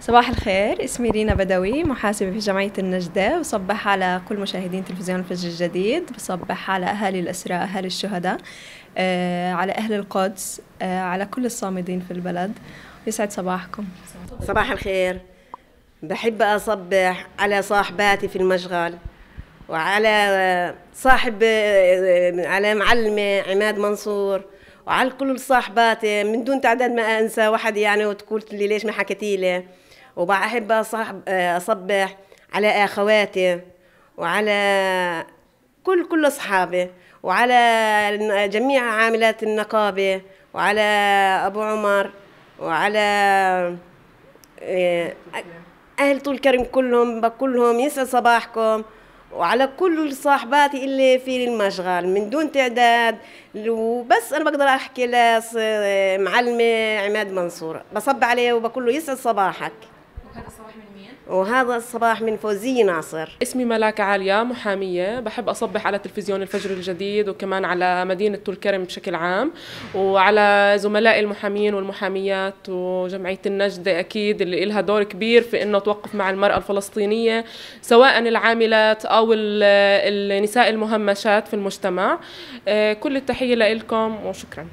صباح الخير اسمي رينا بدوي محاسبة في جمعية النجدة وصبح على كل مشاهدين تلفزيون الفجر الجديد بصبح على أهالي الأسرى أهالي الشهداء آه، على أهل القدس آه، على كل الصامدين في البلد يسعد صباحكم صباح الخير بحب أصبح على صاحباتي في المشغل وعلى صاحب آه، على معلمة عماد منصور وعلى كل صاحباتي من دون تعداد ما انسى واحد يعني وتقول لي ليش ما حكيتي لي وبحب أصحب اصبح على اخواتي وعلى كل كل اصحابي وعلى جميع عاملات النقابه وعلى ابو عمر وعلى آه، اهل طول كرم كلهم بكلهم يسعد صباحكم وعلى كل صاحباتي اللي في المشغل من دون تعداد وبس انا بقدر احكي لمعلمه عماد منصور بصب عليه وبقول له يسعد صباحك وهذا الصباح من فوزية ناصر اسمي ملاك عالية محامية بحب أصبح على تلفزيون الفجر الجديد وكمان على مدينة طول كرم بشكل عام وعلى زملائي المحامين والمحاميات وجمعية النجدة أكيد اللي لها دور كبير في أنه توقف مع المرأة الفلسطينية سواء العاملات أو النساء المهمشات في المجتمع آه، كل التحية لكم وشكرا